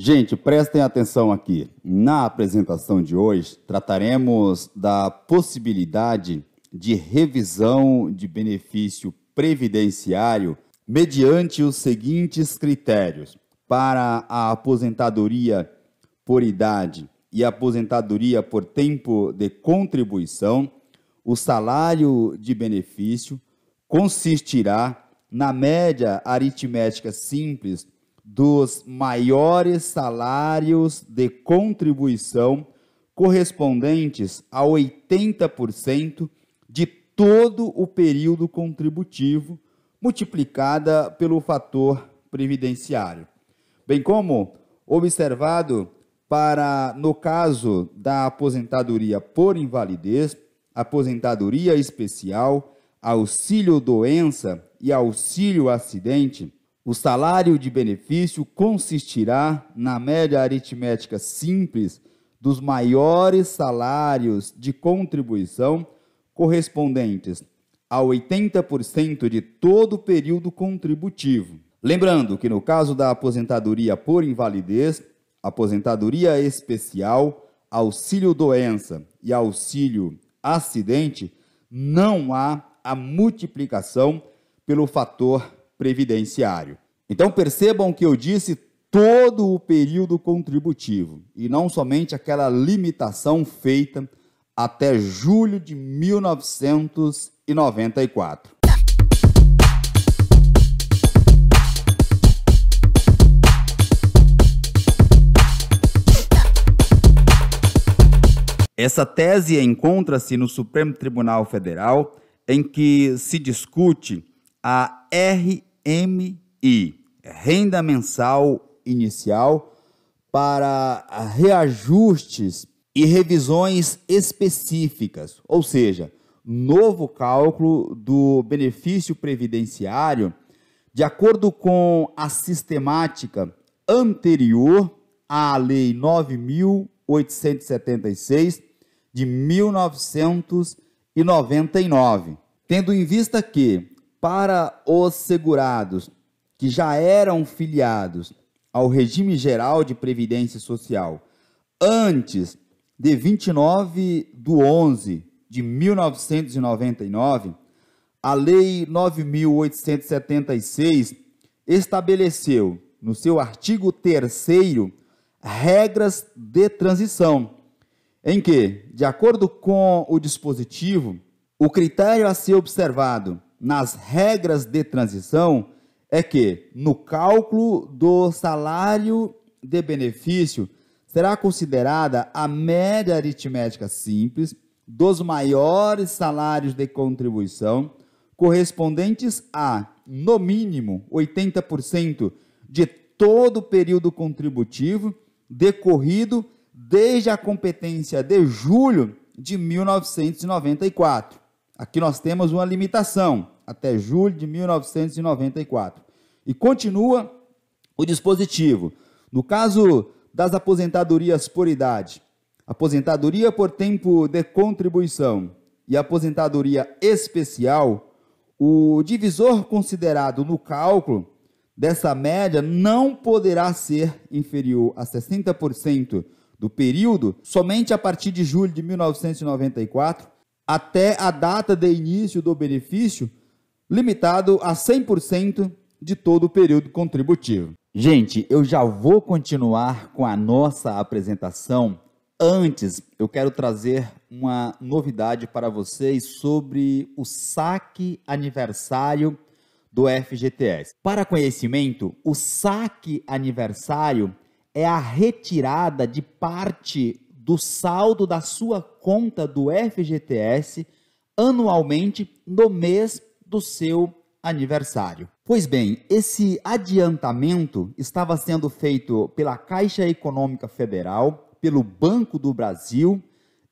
Gente, prestem atenção aqui. Na apresentação de hoje, trataremos da possibilidade de revisão de benefício previdenciário mediante os seguintes critérios: para a aposentadoria por idade e aposentadoria por tempo de contribuição, o salário de benefício consistirá, na média aritmética simples, dos maiores salários de contribuição correspondentes a 80% de todo o período contributivo, multiplicada pelo fator previdenciário. Bem como observado para, no caso da aposentadoria por invalidez, aposentadoria especial, auxílio doença e auxílio acidente, o salário de benefício consistirá, na média aritmética simples, dos maiores salários de contribuição correspondentes a 80% de todo o período contributivo. Lembrando que no caso da aposentadoria por invalidez, aposentadoria especial, auxílio doença e auxílio acidente, não há a multiplicação pelo fator previdenciário. Então percebam que eu disse todo o período contributivo e não somente aquela limitação feita até julho de 1994. Essa tese encontra-se no Supremo Tribunal Federal, em que se discute a RMI, renda mensal inicial para reajustes e revisões específicas, ou seja, novo cálculo do benefício previdenciário de acordo com a sistemática anterior à Lei 9.876 de 1999, tendo em vista que, para os segurados que já eram filiados ao regime geral de previdência social antes de 29 de 11 de 1999, a Lei 9.876 estabeleceu, no seu artigo 3, regras de transição, em que, de acordo com o dispositivo, o critério a ser observado nas regras de transição é que, no cálculo do salário de benefício, será considerada a média aritmética simples dos maiores salários de contribuição correspondentes a, no mínimo, 80% de todo o período contributivo decorrido desde a competência de julho de 1994. Aqui nós temos uma limitação até julho de 1994. E continua o dispositivo. No caso das aposentadorias por idade, aposentadoria por tempo de contribuição e aposentadoria especial, o divisor considerado no cálculo dessa média não poderá ser inferior a 60% do período somente a partir de julho de 1994 até a data de início do benefício limitado a 100% de todo o período contributivo. Gente, eu já vou continuar com a nossa apresentação. Antes, eu quero trazer uma novidade para vocês sobre o saque aniversário do FGTS. Para conhecimento, o saque aniversário é a retirada de parte do saldo da sua conta do FGTS anualmente no mês do seu aniversário. Pois bem, esse adiantamento estava sendo feito pela Caixa Econômica Federal, pelo Banco do Brasil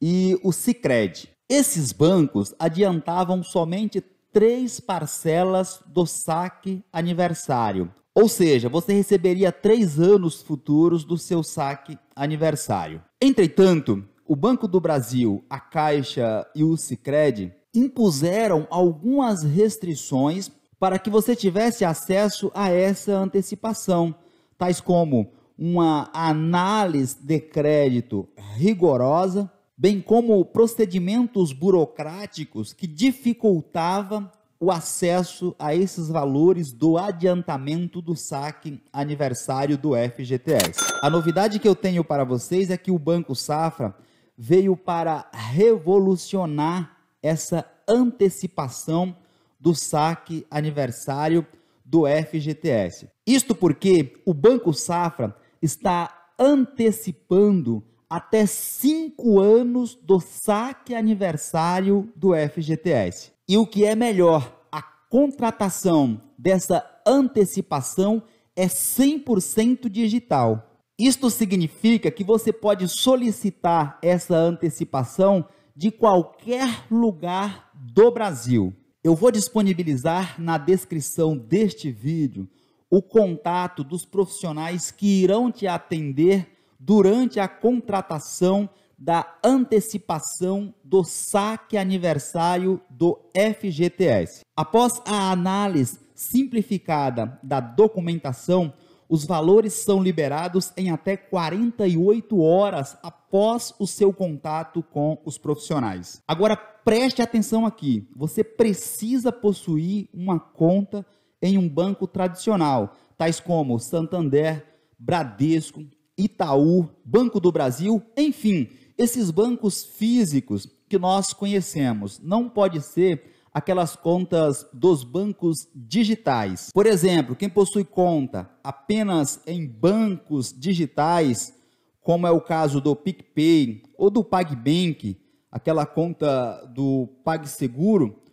e o Sicredi. Esses bancos adiantavam somente três parcelas do saque aniversário. Ou seja, você receberia três anos futuros do seu saque aniversário. Entretanto, o Banco do Brasil, a Caixa e o Sicredi impuseram algumas restrições para que você tivesse acesso a essa antecipação, tais como uma análise de crédito rigorosa, bem como procedimentos burocráticos que dificultava o acesso a esses valores do adiantamento do saque aniversário do FGTS. A novidade que eu tenho para vocês é que o Banco Safra veio para revolucionar essa antecipação do saque aniversário do FGTS. Isto porque o Banco Safra está antecipando até cinco anos do saque aniversário do FGTS. E o que é melhor, a contratação dessa antecipação é 100% digital. Isto significa que você pode solicitar essa antecipação de qualquer lugar do Brasil. Eu vou disponibilizar na descrição deste vídeo o contato dos profissionais que irão te atender durante a contratação da antecipação do saque aniversário do FGTS. Após a análise simplificada da documentação, os valores são liberados em até 48 horas após o seu contato com os profissionais. Agora preste atenção aqui: você precisa possuir uma conta em um banco tradicional, tais como Santander, Bradesco, Itaú, Banco do Brasil, enfim, esses bancos físicos que nós conhecemos. Não pode ser aquelas contas dos bancos digitais. Por exemplo, quem possui conta apenas em bancos digitais, como é o caso do PicPay ou do PagBank, aquela conta do PagSeguro,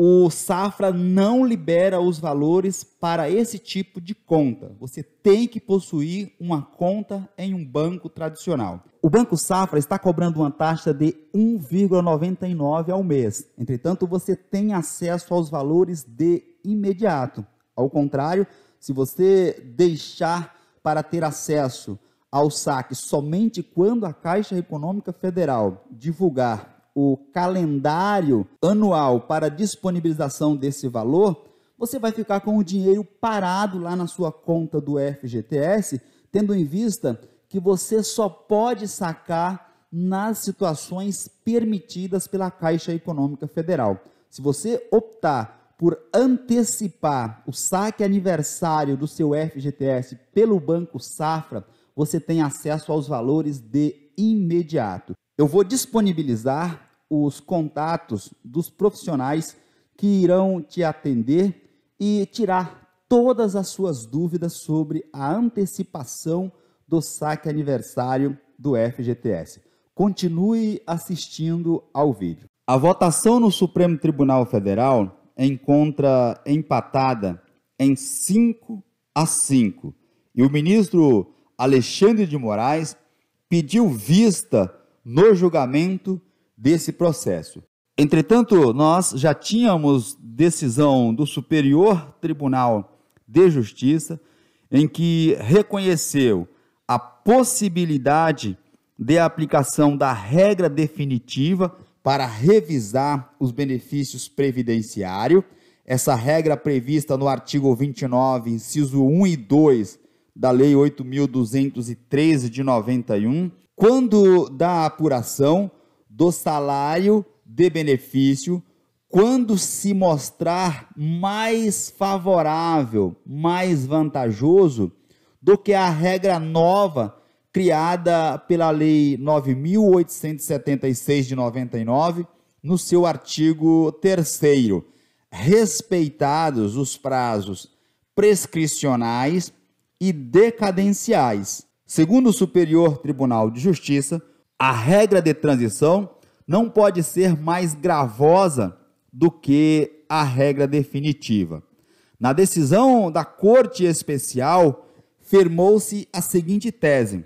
o Safra não libera os valores para esse tipo de conta. Você tem que possuir uma conta em um banco tradicional. O Banco Safra está cobrando uma taxa de 1,99 ao mês. Entretanto, você tem acesso aos valores de imediato. Ao contrário, se você deixar para ter acesso ao saque somente quando a Caixa Econômica Federal divulgar o calendário anual para disponibilização desse valor, você vai ficar com o dinheiro parado lá na sua conta do FGTS, tendo em vista que você só pode sacar nas situações permitidas pela Caixa Econômica Federal. Se você optar por antecipar o saque aniversário do seu FGTS pelo Banco Safra, você tem acesso aos valores de imediato. Eu vou disponibilizar os contatos dos profissionais que irão te atender e tirar todas as suas dúvidas sobre a antecipação do saque aniversário do FGTS. Continue assistindo ao vídeo. A votação no Supremo Tribunal Federal encontra empatada em 5 a 5. E o ministro Alexandre de Moraes pediu vista no julgamento desse processo. Entretanto, nós já tínhamos decisão do Superior Tribunal de Justiça em que reconheceu a possibilidade de aplicação da regra definitiva para revisar os benefícios previdenciários. Essa regra prevista no artigo 29, inciso 1 e 2 da Lei 8.213 de 91, quando da apuração do salário de benefício quando se mostrar mais favorável, mais vantajoso do que a regra nova criada pela Lei 9876 de 99, no seu artigo 3 respeitados os prazos prescricionais e decadenciais. Segundo o Superior Tribunal de Justiça, a regra de transição não pode ser mais gravosa do que a regra definitiva. Na decisão da Corte Especial, firmou-se a seguinte tese: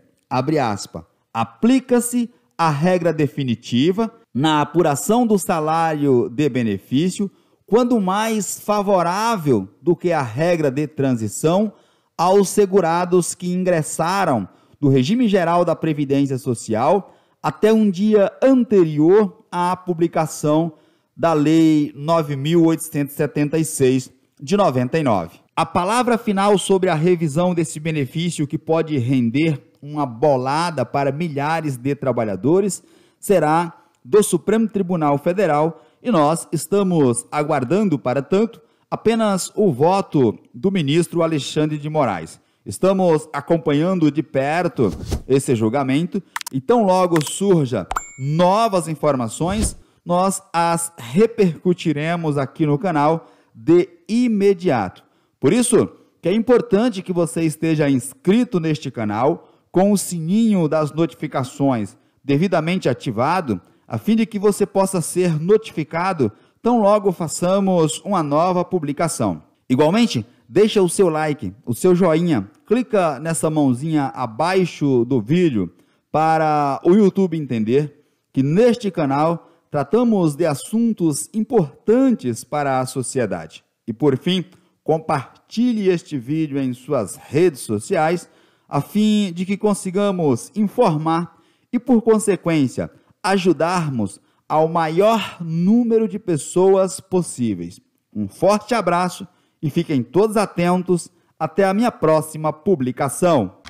aplica-se a regra definitiva na apuração do salário de benefício, quando mais favorável do que a regra de transição aos segurados que ingressaram do regime geral da Previdência Social até um dia anterior à publicação da Lei 9876 de 99. A palavra final sobre a revisão desse benefício que pode render uma bolada para milhares de trabalhadores será do Supremo Tribunal Federal e nós estamos aguardando, para tanto, apenas o voto do ministro Alexandre de Moraes. Estamos acompanhando de perto esse julgamento e tão logo surja novas informações, nós as repercutiremos aqui no canal de imediato. Por isso, que é importante que você esteja inscrito neste canal com o sininho das notificações devidamente ativado, a fim de que você possa ser notificado tão logo façamos uma nova publicação. Igualmente, deixa o seu like, o seu joinha, clica nessa mãozinha abaixo do vídeo para o YouTube entender que neste canal tratamos de assuntos importantes para a sociedade. E por fim, compartilhe este vídeo em suas redes sociais a fim de que consigamos informar e, por consequência, ajudarmos ao maior número de pessoas possíveis. Um forte abraço e fiquem todos atentos até a minha próxima publicação.